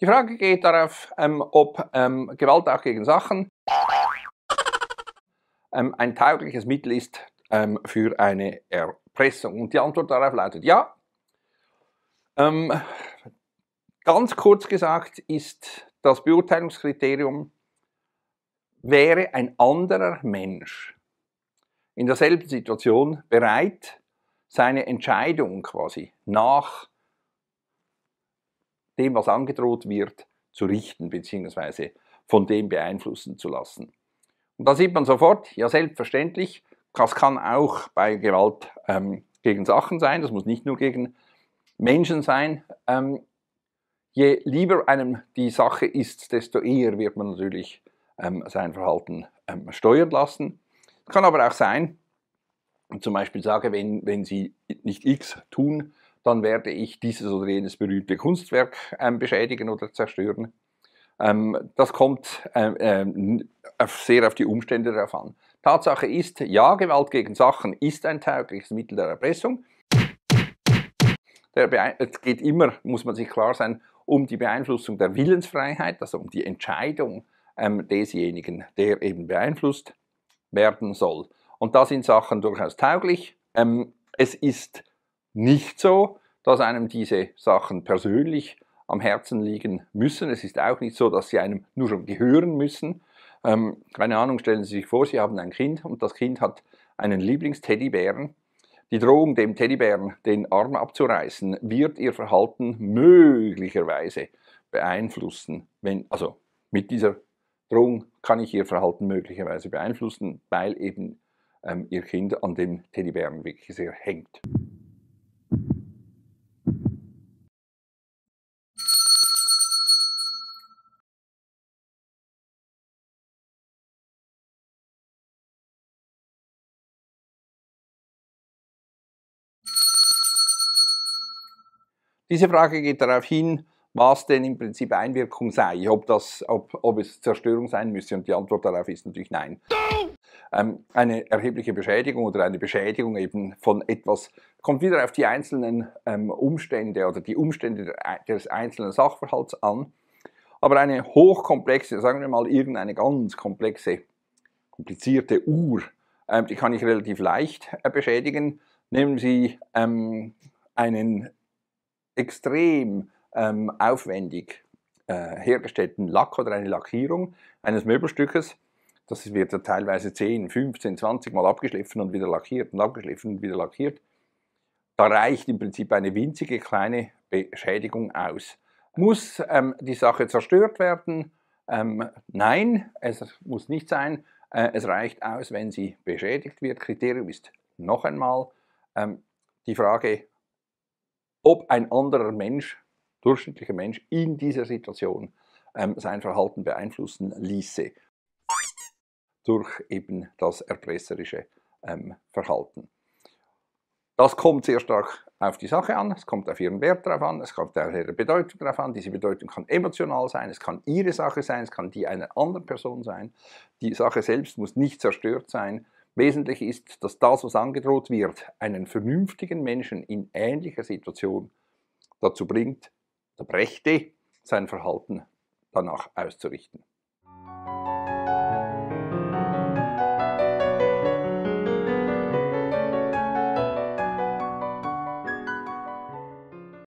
Die Frage geht darauf, ähm, ob ähm, Gewalt auch gegen Sachen ähm, ein taugliches Mittel ist ähm, für eine Erpressung. Und die Antwort darauf lautet ja. Ähm, ganz kurz gesagt ist das Beurteilungskriterium, wäre ein anderer Mensch in derselben Situation bereit, seine Entscheidung quasi nach dem, was angedroht wird, zu richten bzw. von dem beeinflussen zu lassen. Und da sieht man sofort, ja selbstverständlich, das kann auch bei Gewalt ähm, gegen Sachen sein, das muss nicht nur gegen Menschen sein. Ähm, je lieber einem die Sache ist, desto eher wird man natürlich ähm, sein Verhalten ähm, steuern lassen. Kann aber auch sein, zum Beispiel sage, wenn, wenn Sie nicht X tun, dann werde ich dieses oder jenes berühmte Kunstwerk ähm, beschädigen oder zerstören. Ähm, das kommt äh, ähm, sehr auf die Umstände darauf an. Tatsache ist, ja, Gewalt gegen Sachen ist ein taugliches Mittel der Erpressung. Der es geht immer, muss man sich klar sein, um die Beeinflussung der Willensfreiheit, also um die Entscheidung ähm, desjenigen, der eben beeinflusst werden soll. Und da sind Sachen durchaus tauglich. Ähm, es ist nicht so, dass einem diese Sachen persönlich am Herzen liegen müssen. Es ist auch nicht so, dass sie einem nur schon gehören müssen. Ähm, keine Ahnung, stellen Sie sich vor, Sie haben ein Kind und das Kind hat einen Lieblingsteddybären. Die Drohung, dem Teddybären den Arm abzureißen, wird Ihr Verhalten möglicherweise beeinflussen. Wenn, also mit dieser Drohung kann ich Ihr Verhalten möglicherweise beeinflussen, weil eben ähm, Ihr Kind an dem Teddybären wirklich sehr hängt. Diese Frage geht darauf hin, was denn im Prinzip Einwirkung sei, ob, das, ob, ob es Zerstörung sein müsse. Und die Antwort darauf ist natürlich nein. Ähm, eine erhebliche Beschädigung oder eine Beschädigung eben von etwas kommt wieder auf die einzelnen ähm, Umstände oder die Umstände des einzelnen Sachverhalts an. Aber eine hochkomplexe, sagen wir mal irgendeine ganz komplexe, komplizierte Uhr, ähm, die kann ich relativ leicht äh, beschädigen. Nehmen Sie ähm, einen extrem ähm, aufwendig äh, hergestellten Lack oder eine Lackierung eines Möbelstückes, das wird ja teilweise 10, 15, 20 Mal abgeschliffen und wieder lackiert und abgeschliffen und wieder lackiert, da reicht im Prinzip eine winzige kleine Beschädigung aus. Muss ähm, die Sache zerstört werden? Ähm, nein, es muss nicht sein. Äh, es reicht aus, wenn sie beschädigt wird. Kriterium ist noch einmal ähm, die Frage, ob ein anderer Mensch, durchschnittlicher Mensch, in dieser Situation ähm, sein Verhalten beeinflussen ließe durch eben das erpresserische ähm, Verhalten. Das kommt sehr stark auf die Sache an, es kommt auf ihren Wert drauf an, es kommt auf ihre Bedeutung drauf an. Diese Bedeutung kann emotional sein, es kann ihre Sache sein, es kann die einer anderen Person sein. Die Sache selbst muss nicht zerstört sein Wesentlich ist, dass das, was angedroht wird, einen vernünftigen Menschen in ähnlicher Situation dazu bringt, der Brechte sein Verhalten danach auszurichten.